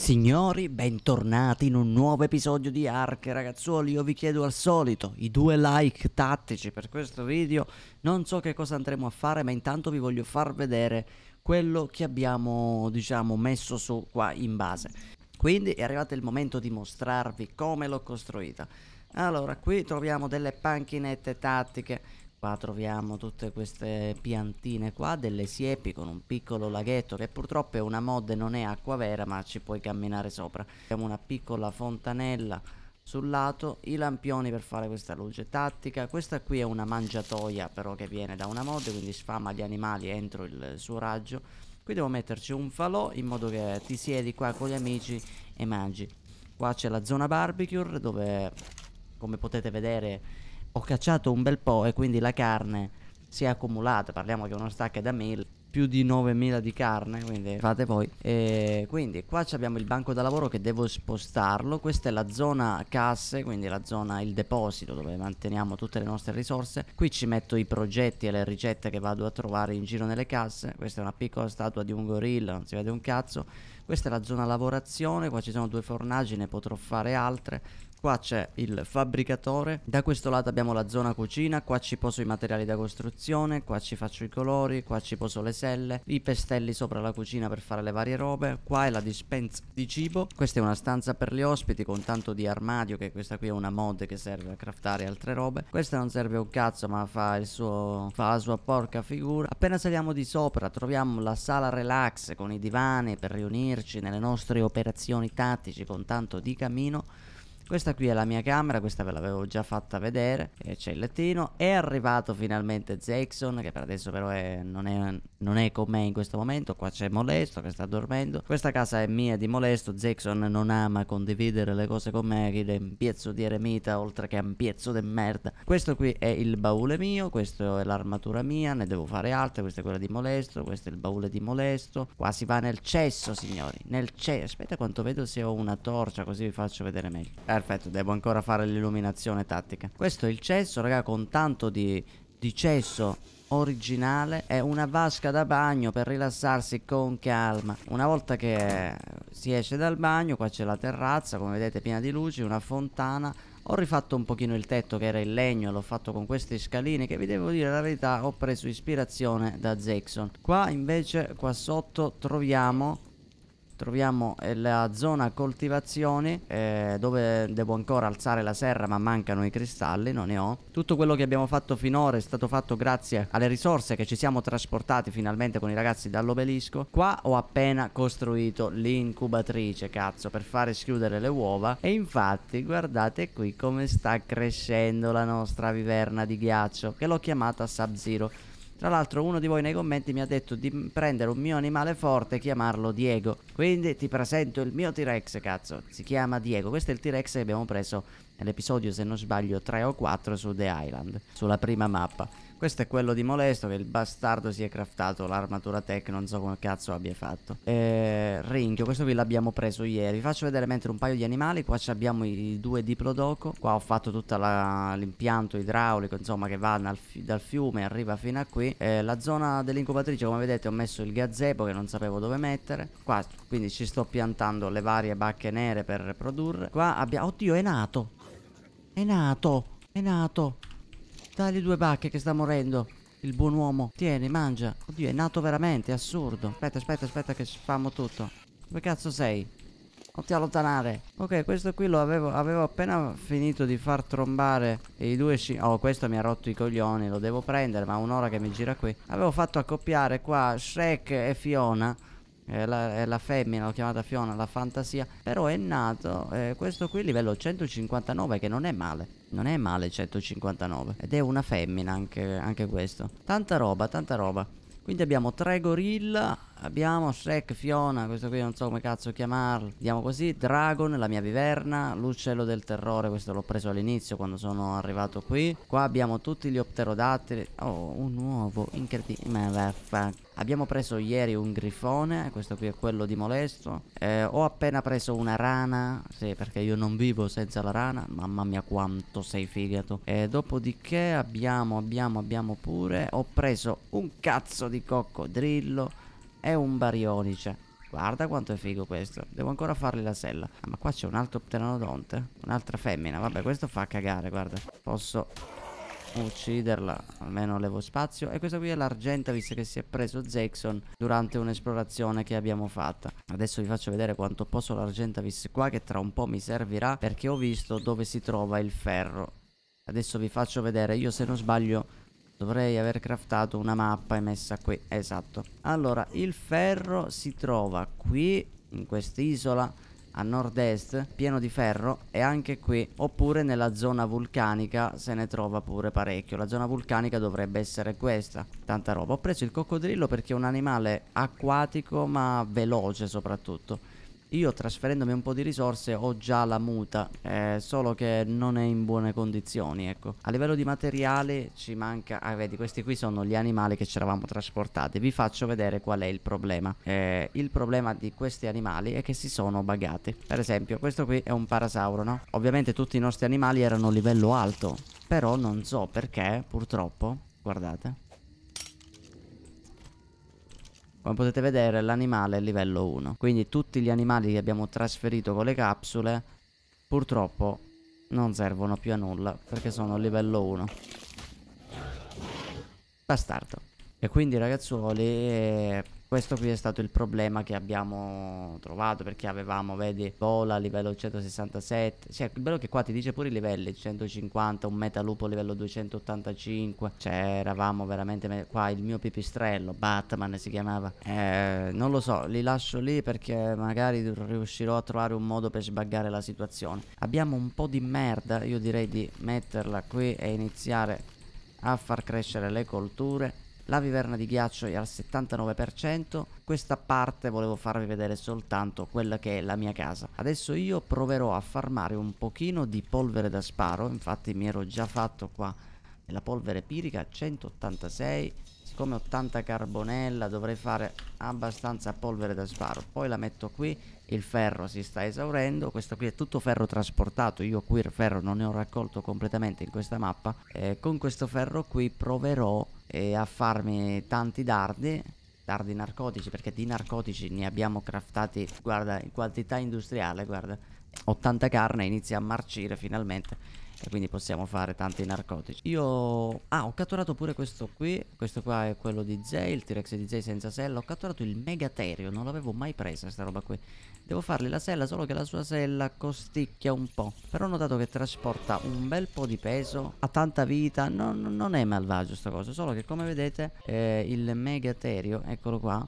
Signori, bentornati in un nuovo episodio di Ark Ragazzuoli, io vi chiedo al solito i due like tattici per questo video Non so che cosa andremo a fare ma intanto vi voglio far vedere quello che abbiamo diciamo messo su qua in base Quindi è arrivato il momento di mostrarvi come l'ho costruita Allora qui troviamo delle panchinette tattiche qua troviamo tutte queste piantine qua delle siepi con un piccolo laghetto che purtroppo è una mod e non è acqua vera ma ci puoi camminare sopra abbiamo una piccola fontanella sul lato i lampioni per fare questa luce tattica questa qui è una mangiatoia però che viene da una mod quindi sfama gli animali entro il suo raggio qui devo metterci un falò in modo che ti siedi qua con gli amici e mangi qua c'è la zona barbecue dove come potete vedere ho cacciato un bel po' e quindi la carne si è accumulata, parliamo che uno stack è da 1000 più di 9000 di carne quindi fate voi e quindi qua abbiamo il banco da lavoro che devo spostarlo questa è la zona casse quindi la zona il deposito dove manteniamo tutte le nostre risorse qui ci metto i progetti e le ricette che vado a trovare in giro nelle casse questa è una piccola statua di un gorilla non si vede un cazzo questa è la zona lavorazione, qua ci sono due fornaggi, ne potrò fare altre. Qua c'è il fabbricatore, da questo lato abbiamo la zona cucina, qua ci poso i materiali da costruzione, qua ci faccio i colori, qua ci poso le selle, i pestelli sopra la cucina per fare le varie robe, qua è la dispensa di cibo, questa è una stanza per gli ospiti con tanto di armadio che questa qui è una mod che serve a craftare altre robe, questa non serve un cazzo ma fa, il suo, fa la sua porca figura. Appena saliamo di sopra troviamo la sala relax con i divani per riunirsi muoverci nelle nostre operazioni tattici con tanto di camino questa qui è la mia camera, questa ve l'avevo già fatta vedere, c'è il lettino, è arrivato finalmente Zexon, che per adesso però è, non è con me in questo momento qua c'è Molesto che sta dormendo questa casa è mia di Molesto Jackson non ama condividere le cose con me che è un piezzo di eremita oltre che un piezzo di merda questo qui è il baule mio questa è l'armatura mia ne devo fare altre questa è quella di Molesto questo è il baule di Molesto qua si va nel cesso signori nel cesso aspetta quanto vedo se ho una torcia così vi faccio vedere meglio perfetto devo ancora fare l'illuminazione tattica questo è il cesso raga con tanto di, di cesso originale è una vasca da bagno per rilassarsi con calma una volta che si esce dal bagno qua c'è la terrazza come vedete piena di luci una fontana ho rifatto un pochino il tetto che era in legno, l'ho fatto con questi scalini che vi devo dire la verità ho preso ispirazione da Zexon Qua invece, qua sotto, troviamo troviamo eh, la zona coltivazione eh, dove devo ancora alzare la serra ma mancano i cristalli, non ne ho. Tutto quello che abbiamo fatto finora è stato fatto grazie alle risorse che ci siamo trasportati finalmente con i ragazzi dall'obelisco. Qua ho appena costruito l'incubatrice, cazzo, per fare schiudere le uova e infatti guardate qui come sta crescendo la nostra viverna di ghiaccio che l'ho chiamata Sub-Zero tra l'altro uno di voi nei commenti mi ha detto di prendere un mio animale forte e chiamarlo Diego. Quindi ti presento il mio T-Rex, cazzo. Si chiama Diego. Questo è il T-Rex che abbiamo preso nell'episodio, se non sbaglio, 3 o 4 su The Island, sulla prima mappa. Questo è quello di Molesto che il bastardo si è craftato l'armatura tech, non so come cazzo abbia fatto. Eh, rinchio, questo qui l'abbiamo preso ieri. Vi faccio vedere mentre un paio di animali. Qua abbiamo i due diplodoco. Qua ho fatto tutto l'impianto idraulico, insomma, che va fi dal fiume, e arriva fino a qui. Eh, la zona dell'incubatrice, come vedete, ho messo il gazebo che non sapevo dove mettere. Qua, quindi ci sto piantando le varie bacche nere per produrre. Qua abbiamo... Oddio, è nato! È nato! È nato! Dagli due bacche che sta morendo. Il buon uomo. Tieni, mangia. Oddio, è nato veramente, è assurdo. Aspetta, aspetta, aspetta che spammo tutto. Dove cazzo sei? Non ti allontanare. Ok, questo qui lo avevo, avevo appena finito di far trombare i due sci... Oh, questo mi ha rotto i coglioni, lo devo prendere, ma un'ora che mi gira qui. Avevo fatto accoppiare qua Shrek e Fiona. È la, è la, femmina, l'ho chiamata Fiona, la fantasia. Però è nato eh, questo qui livello 159 che non è male non è male 159 ed è una femmina anche, anche questo. Tanta roba, tanta roba. Quindi abbiamo tre gorilla, abbiamo Shrek, Fiona, questo qui non so come cazzo chiamarlo, Andiamo così, Dragon, la mia viverna, l'uccello del terrore, questo l'ho preso all'inizio quando sono arrivato qui. Qua abbiamo tutti gli opterodattili, oh un uovo, incredibile, Abbiamo preso ieri un grifone, questo qui è quello di molesto. Eh, ho appena preso una rana, sì perché io non vivo senza la rana, mamma mia quanto sei figato. E dopodiché abbiamo, abbiamo, abbiamo pure, ho preso un cazzo di coccodrillo. È un barionice. Guarda quanto è figo questo. Devo ancora fargli la sella. Ah, ma qua c'è un altro pteranodonte. Un'altra femmina. Vabbè, questo fa cagare, guarda. Posso ucciderla. Almeno levo spazio. E questa qui è l'argenta, visto che si è preso Jackson durante un'esplorazione che abbiamo fatta. Adesso vi faccio vedere quanto posso l'argenta vis qua, che tra un po' mi servirà, perché ho visto dove si trova il ferro. Adesso vi faccio vedere. Io, se non sbaglio, Dovrei aver craftato una mappa e messa qui Esatto Allora il ferro si trova qui In quest'isola a nord-est pieno di ferro e anche qui oppure nella zona vulcanica se ne trova pure parecchio la zona vulcanica dovrebbe essere questa tanta roba ho preso il coccodrillo perché è un animale acquatico ma veloce soprattutto io trasferendomi un po' di risorse ho già la muta, eh, solo che non è in buone condizioni, ecco. A livello di materiale ci manca... Ah, vedi, questi qui sono gli animali che ci eravamo trasportati. Vi faccio vedere qual è il problema. Eh, il problema di questi animali è che si sono bagati. Per esempio, questo qui è un parasauro, no? Ovviamente tutti i nostri animali erano a livello alto, però non so perché, purtroppo, guardate come potete vedere l'animale è livello 1. Quindi tutti gli animali che abbiamo trasferito con le capsule purtroppo non servono più a nulla perché sono livello 1. Bastardo. E quindi ragazzuoli... Eh, questo qui è stato il problema che abbiamo trovato perché avevamo, vedi, vola a livello 167, cioè il bello che qua ti dice pure i livelli, 150, un metalupo a livello 285, cioè eravamo veramente, qua il mio pipistrello, Batman si chiamava, eh, non lo so, li lascio lì perché magari riuscirò a trovare un modo per sbaggare la situazione. Abbiamo un po' di merda, io direi di metterla qui e iniziare a far crescere le colture la viverna di ghiaccio è al 79%, questa parte volevo farvi vedere soltanto quella che è la mia casa. Adesso io proverò a farmare un pochino di polvere da sparo, infatti mi ero già fatto qua la polvere pirica 186, siccome ho tanta carbonella dovrei fare abbastanza polvere da sparo, poi la metto qui, il ferro si sta esaurendo, questo qui è tutto ferro trasportato, io qui il ferro non ne ho raccolto completamente in questa mappa, e con questo ferro qui proverò e a farmi tanti dardi dardi narcotici perché di narcotici ne abbiamo craftati guarda in quantità industriale guarda 80 carne inizia a marcire finalmente e quindi possiamo fare tanti narcotici Io... Ah, ho catturato pure questo qui Questo qua è quello di Zay Il T-Rex di Zay senza sella Ho catturato il Megaterio Non l'avevo mai presa sta roba qui Devo fargli la sella Solo che la sua sella costicchia un po' Però ho notato che trasporta un bel po' di peso Ha tanta vita Non, non è malvagio sta cosa Solo che come vedete eh, Il Megaterio Eccolo qua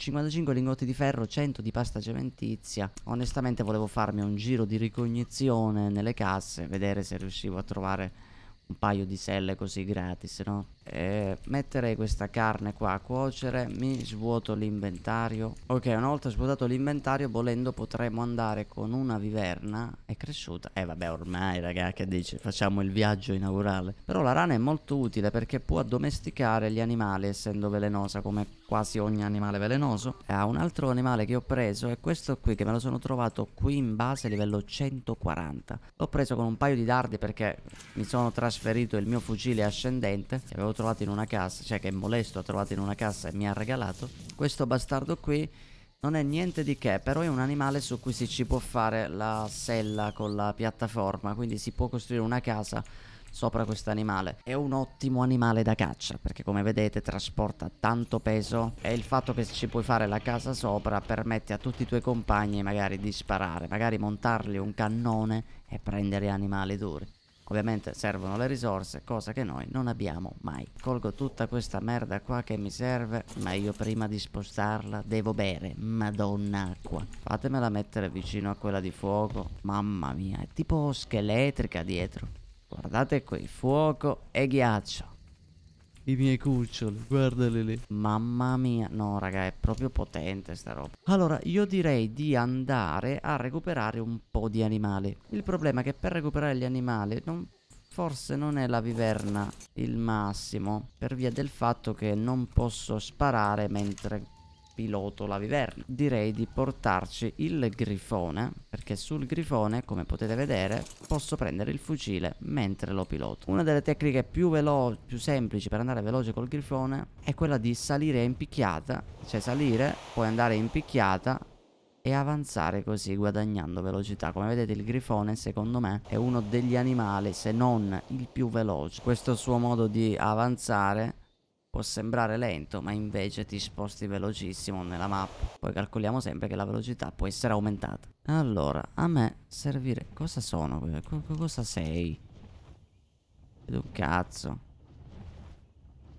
55 lingotti di ferro, 100 di pasta cementizia. Onestamente volevo farmi un giro di ricognizione nelle casse, vedere se riuscivo a trovare un paio di selle così gratis, no? eh, metterei questa carne qua a cuocere mi svuoto l'inventario ok una volta svuotato l'inventario volendo potremmo andare con una viverna è cresciuta eh vabbè ormai raga che dici facciamo il viaggio inaugurale però la rana è molto utile perché può addomesticare gli animali essendo velenosa come quasi ogni animale velenoso ha ah, un altro animale che ho preso è questo qui che me lo sono trovato qui in base livello 140 l'ho preso con un paio di dardi perché mi sono trasferito il mio fucile ascendente che avevo trovato trovato in una cassa, cioè che Molesto ha trovato in una cassa e mi ha regalato, questo bastardo qui non è niente di che, però è un animale su cui si ci può fare la sella con la piattaforma, quindi si può costruire una casa sopra questo animale. È un ottimo animale da caccia perché come vedete trasporta tanto peso e il fatto che ci puoi fare la casa sopra permette a tutti i tuoi compagni magari di sparare, magari montargli un cannone e prendere animali duri. Ovviamente servono le risorse, cosa che noi non abbiamo mai. Colgo tutta questa merda qua che mi serve, ma io prima di spostarla devo bere. Madonna acqua. Fatemela mettere vicino a quella di fuoco. Mamma mia, è tipo scheletrica dietro. Guardate qui, fuoco e ghiaccio. I miei cuccioli, guardali lì. Mamma mia, no raga, è proprio potente sta roba. Allora, io direi di andare a recuperare un po' di animali. Il problema è che per recuperare gli animali non forse non è la viverna il massimo per via del fatto che non posso sparare mentre piloto la viverna. Direi di portarci il grifone, perché sul grifone, come potete vedere, posso prendere il fucile mentre lo piloto. Una delle tecniche più, più semplici per andare veloce col grifone è quella di salire in picchiata, cioè salire, poi andare in picchiata e avanzare così guadagnando velocità. Come vedete il grifone secondo me è uno degli animali se non il più veloce. Questo suo modo di avanzare Può sembrare lento ma invece ti sposti velocissimo nella mappa. Poi calcoliamo sempre che la velocità può essere aumentata. Allora, a me servire... Cosa sono? Cosa sei? Vedo un cazzo.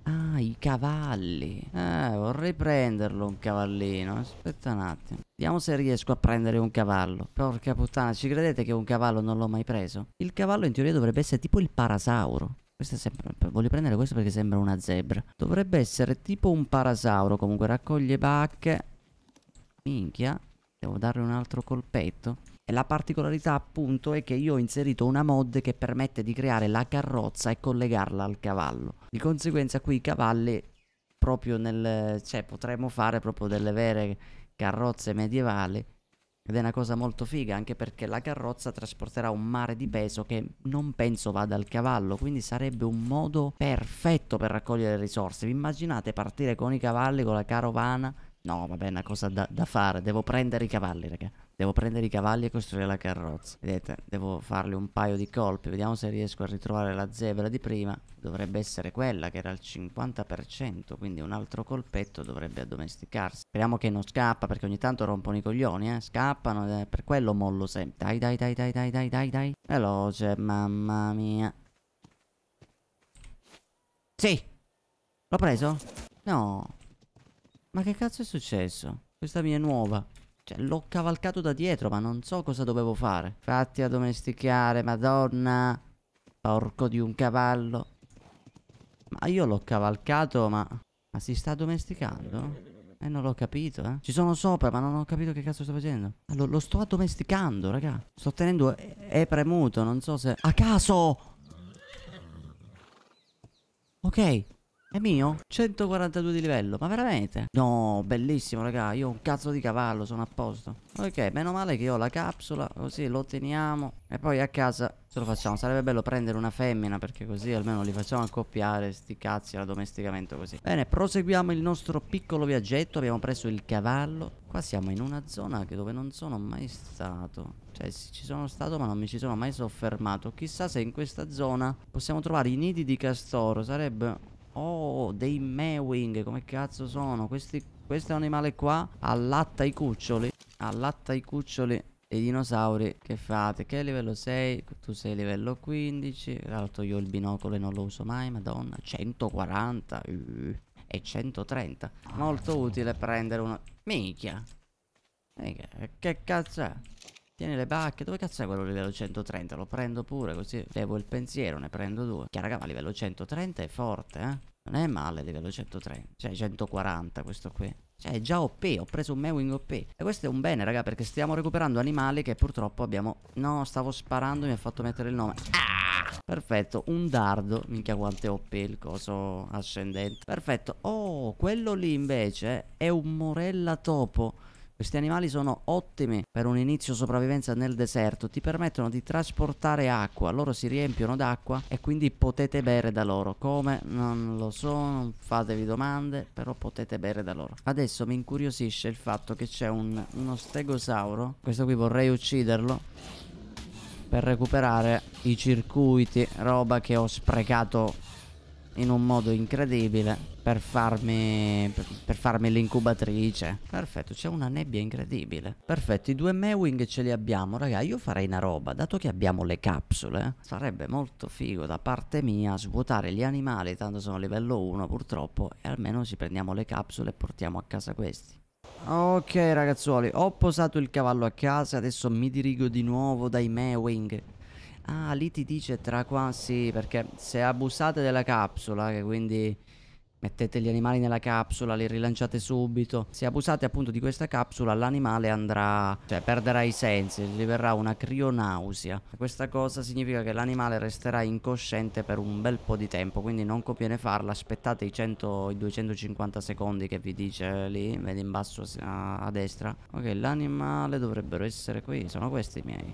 Ah, i cavalli. Eh, vorrei prenderlo un cavallino. Aspetta un attimo. Vediamo se riesco a prendere un cavallo. Porca puttana, ci credete che un cavallo non l'ho mai preso? Il cavallo in teoria dovrebbe essere tipo il parasauro sempre, voglio prendere questo perché sembra una zebra. Dovrebbe essere tipo un parasauro comunque, raccoglie bacche. Minchia, devo dare un altro colpetto. E la particolarità appunto è che io ho inserito una mod che permette di creare la carrozza e collegarla al cavallo. Di conseguenza qui i cavalli proprio nel... cioè potremmo fare proprio delle vere carrozze medievali ed è una cosa molto figa anche perché la carrozza trasporterà un mare di peso che non penso vada al cavallo, quindi sarebbe un modo perfetto per raccogliere risorse. Vi immaginate partire con i cavalli, con la carovana? No, vabbè, è una cosa da, da fare, devo prendere i cavalli, raga. Devo prendere i cavalli e costruire la carrozza. Vedete, devo farle un paio di colpi. Vediamo se riesco a ritrovare la zebra di prima. Dovrebbe essere quella che era al 50%, quindi un altro colpetto dovrebbe addomesticarsi. Speriamo che non scappa, perché ogni tanto rompono i coglioni, eh. Scappano, eh, per quello mollo sempre. Dai, dai, dai, dai, dai, dai, dai, dai. Veloce, mamma mia. Sì! L'ho preso? No. Ma che cazzo è successo? Questa mia è nuova. Cioè, l'ho cavalcato da dietro, ma non so cosa dovevo fare. Fatti addomesticare, madonna. Porco di un cavallo. Ma io l'ho cavalcato, ma... Ma si sta addomesticando? Eh, non l'ho capito, eh. Ci sono sopra, ma non ho capito che cazzo sto facendo. Ah, lo, lo sto addomesticando, raga. Sto tenendo e, e premuto, non so se... A caso! Ok. È mio? 142 di livello, ma veramente? No, bellissimo raga, io ho un cazzo di cavallo, sono a posto Ok, meno male che io ho la capsula, così lo teniamo E poi a casa ce lo facciamo, sarebbe bello prendere una femmina perché così almeno li facciamo accoppiare Sti cazzi all'addomesticamento così Bene, proseguiamo il nostro piccolo viaggetto, abbiamo preso il cavallo Qua siamo in una zona dove non sono mai stato cioè ci sono stato ma non mi ci sono mai soffermato Chissà se in questa zona possiamo trovare i nidi di castoro Sarebbe Oh, dei mewing, come cazzo sono? Questi, questo animale qua, allatta i cuccioli, allatta i cuccioli dei dinosauri che fate? Che livello sei? Tu sei livello 15, tra l'altro io il binocolo non lo uso mai, madonna, 140 eh, e 130. Molto utile prendere uno... Minchia! Che cazzo è? Tieni le bacche. Dove cazzo è quello livello 130? Lo prendo pure così levo il pensiero, ne prendo due. Che raga, ma livello 130 è forte, eh? Non è male livello 130. Cioè 140 questo qui. Cioè, è già OP, ho preso un Mewing OP. E questo è un bene, raga, perché stiamo recuperando animali che purtroppo abbiamo... No, stavo sparando, mi ha fatto mettere il nome. Ah! Perfetto, un dardo. Minchia quante OP il coso ascendente. Perfetto. Oh, quello lì invece è un Morella Topo. Questi animali sono ottimi per un inizio sopravvivenza nel deserto, ti permettono di trasportare acqua, loro si riempiono d'acqua e quindi potete bere da loro. Come? Non lo so, non fatevi domande, però potete bere da loro. Adesso mi incuriosisce il fatto che c'è un, uno stegosauro, questo qui vorrei ucciderlo per recuperare i circuiti, roba che ho sprecato in un modo incredibile per farmi, per, farmi l'incubatrice. Perfetto, c'è una nebbia incredibile. Perfetto, i due Mewing ce li abbiamo, raga. Io farei una roba, dato che abbiamo le capsule, sarebbe molto figo da parte mia svuotare gli animali, tanto sono livello 1 purtroppo, e almeno ci prendiamo le capsule e portiamo a casa questi. Ok ragazzuoli, ho posato il cavallo a casa, adesso mi dirigo di nuovo dai Mewing Ah, lì ti dice tra qua, sì, Perché se abusate della capsula, che quindi mettete gli animali nella capsula, li rilanciate subito. Se abusate appunto di questa capsula, l'animale andrà, cioè perderà i sensi, gli verrà una crionausia. Questa cosa significa che l'animale resterà incosciente per un bel po' di tempo, quindi non conviene farla, aspettate i, 100, i 250 secondi che vi dice lì, vedi in basso a, a destra. Ok, l'animale dovrebbero essere qui, sono questi i miei.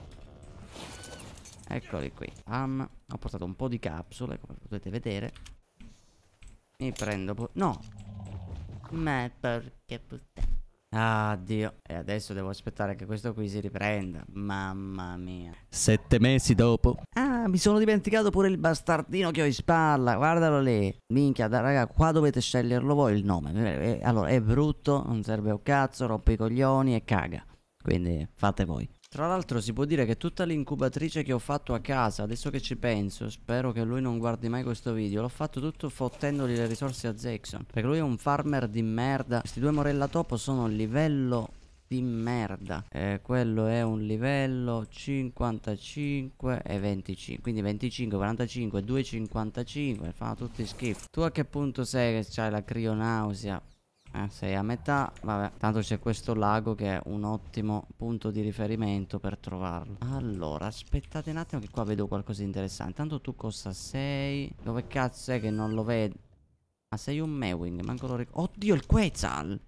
Eccoli qui. Um, ho portato un po' di capsule, come potete vedere. Mi prendo... No! Ma perché puttana? Addio. E adesso devo aspettare che questo qui si riprenda. Mamma mia. Sette mesi dopo. Ah, mi sono dimenticato pure il bastardino che ho in spalla. Guardalo lì. Minchia, da, raga, qua dovete sceglierlo voi il nome. Eh, eh, allora, è brutto, non serve un cazzo, rompe i coglioni e caga. Quindi fate voi. Tra l'altro si può dire che tutta l'incubatrice che ho fatto a casa, adesso che ci penso, spero che lui non guardi mai questo video, l'ho fatto tutto fottendogli le risorse a Zexon, perché lui è un farmer di merda. Questi due morella topo sono livello di merda e eh, quello è un livello 55 e 25 quindi 25 45 255 fanno tutti schifo tu a che punto sei che c'hai la crionausia? Eh, sei a metà. Vabbè, tanto c'è questo lago che è un ottimo punto di riferimento per trovarlo. Allora, aspettate un attimo che qua vedo qualcosa di interessante. Tanto tu cosa sei? Dove cazzo è che non lo vedo? Ah, sei un Mewing, manco lo ricordo. Oddio, il Quetzal!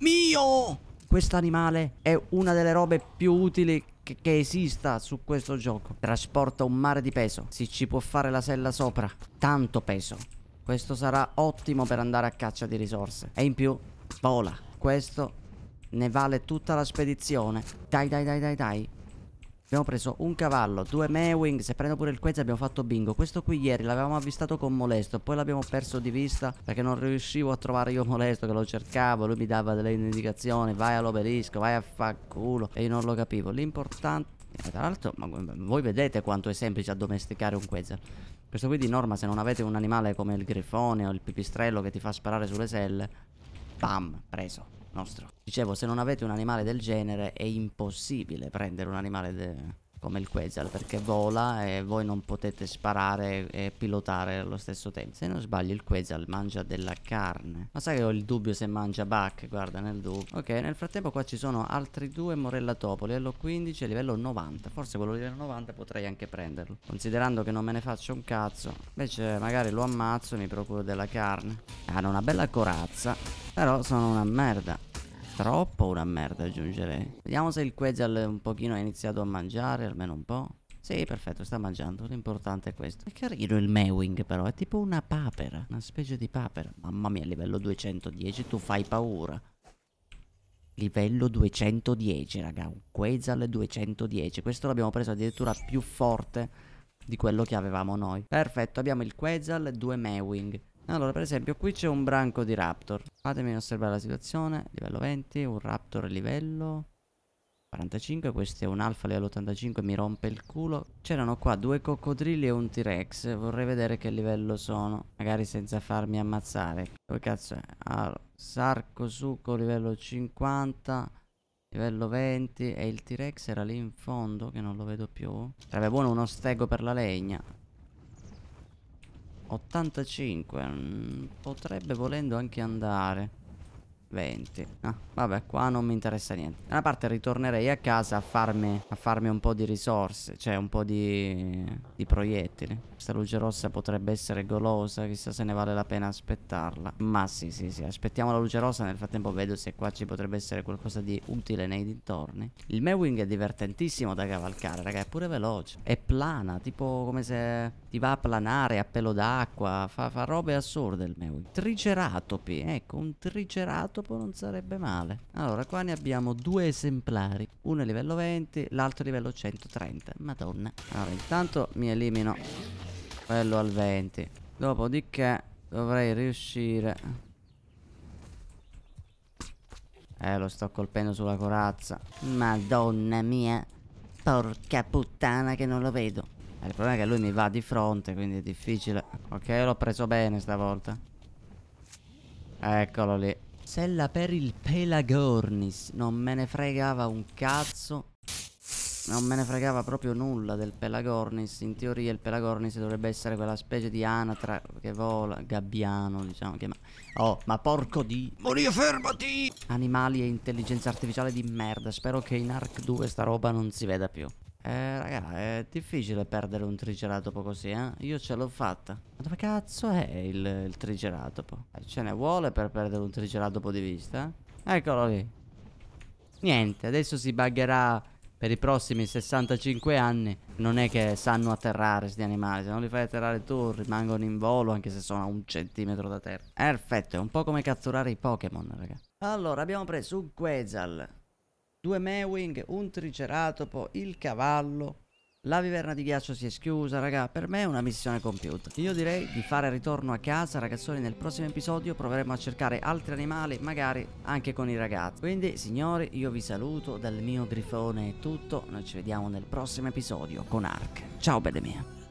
Mio! Questo animale è una delle robe più utili che, che esista su questo gioco. Trasporta un mare di peso. Si ci può fare la sella sopra. Tanto peso. Questo sarà ottimo per andare a caccia di risorse. E in più, vola. Questo ne vale tutta la spedizione. Dai, dai, dai, dai, dai. Abbiamo preso un cavallo, due Mewing, se prendo pure il Quez abbiamo fatto bingo. Questo qui ieri l'avevamo avvistato con Molesto, poi l'abbiamo perso di vista perché non riuscivo a trovare io Molesto che lo cercavo, lui mi dava delle indicazioni, vai all'obelisco, vai a fanculo e io non lo capivo. L'importante... Eh, tra l'altro, voi vedete quanto è semplice addomesticare un Quetzal. Questo qui di norma se non avete un animale come il grifone o il pipistrello che ti fa sparare sulle selle Bam, preso, nostro Dicevo, se non avete un animale del genere è impossibile prendere un animale de come il Quetzal perché vola e voi non potete sparare e pilotare allo stesso tempo se non sbaglio il Quetzal mangia della carne ma sai che ho il dubbio se mangia Buck guarda nel dubbio ok nel frattempo qua ci sono altri due Morella Morellatori, livello 15 e livello 90 forse quello livello 90 potrei anche prenderlo considerando che non me ne faccio un cazzo invece magari lo ammazzo e mi procuro della carne hanno una bella corazza però sono una merda Troppo una merda aggiungerei. Vediamo se il Quetzal un pochino ha iniziato a mangiare, almeno un po'. Sì, perfetto, sta mangiando, l'importante è questo. È carino il Mewing però, è tipo una papera, una specie di papera. Mamma mia, livello 210 tu fai paura. Livello 210, raga, un Quetzal 210. Questo l'abbiamo preso addirittura più forte di quello che avevamo noi. Perfetto, abbiamo il Quetzal, due Mewing. Allora, per esempio, qui c'è un branco di raptor. Fatemi osservare la situazione. Livello 20, un raptor livello 45. Questo è un alfa livello 85, mi rompe il culo. C'erano qua due coccodrilli e un T-Rex. Vorrei vedere che livello sono. Magari senza farmi ammazzare. Dove cazzo è? Allora, sarco suco livello 50. Livello 20 e il T-Rex era lì in fondo che non lo vedo più. Sarebbe buono uno stego per la legna. 85 mm, Potrebbe volendo anche andare 20 ah, Vabbè qua non mi interessa niente Da una parte ritornerei a casa a farmi, a farmi un po' di risorse Cioè un po' di, di proiettili Questa luce rossa potrebbe essere golosa Chissà se ne vale la pena aspettarla Ma sì sì sì Aspettiamo la luce rossa Nel frattempo vedo se qua ci potrebbe essere qualcosa di utile nei dintorni Il Mewing è divertentissimo da cavalcare Raga è pure veloce È plana Tipo come se ti va a planare a pelo d'acqua fa, fa robe assurde il Mewing Triceratopi Ecco un triceratopi topo non sarebbe male. Allora, qua ne abbiamo due esemplari. Uno è livello 20, l'altro è livello 130. Madonna. Allora, intanto mi elimino quello al 20. Dopodiché dovrei riuscire... Eh, lo sto colpendo sulla corazza. Madonna mia. Porca puttana che non lo vedo. Eh, il problema è che lui mi va di fronte, quindi è difficile. Ok, l'ho preso bene stavolta. Eccolo lì. Sella per il Pelagornis. Non me ne fregava un cazzo. Non me ne fregava proprio nulla del Pelagornis. In teoria il Pelagornis dovrebbe essere quella specie di anatra che vola, gabbiano, diciamo. Che ma... Oh, ma porco di... Moria, fermati! Animali e intelligenza artificiale di merda. Spero che in Ark 2 sta roba non si veda più. Eh, raga, è difficile perdere un triceratopo così, eh? Io ce l'ho fatta. Ma dove cazzo è il, il triceratopo? Eh, ce ne vuole per perdere un triceratopo di vista? Eh? Eccolo lì. Niente, adesso si buggerà per i prossimi 65 anni. Non è che sanno atterrare questi animali. Se non li fai atterrare tu rimangono in volo anche se sono a un centimetro da terra. Perfetto, è un po' come catturare i Pokémon, raga. Allora, abbiamo preso un Quetzal due Mewing, un Triceratopo, il cavallo. La viverna di ghiaccio si è schiusa, raga, per me è una missione compiuta. Io direi di fare ritorno a casa, ragazzoni, nel prossimo episodio proveremo a cercare altri animali, magari anche con i ragazzi. Quindi, signori, io vi saluto, dal mio grifone è tutto, noi ci vediamo nel prossimo episodio con Ark. Ciao, belle mie!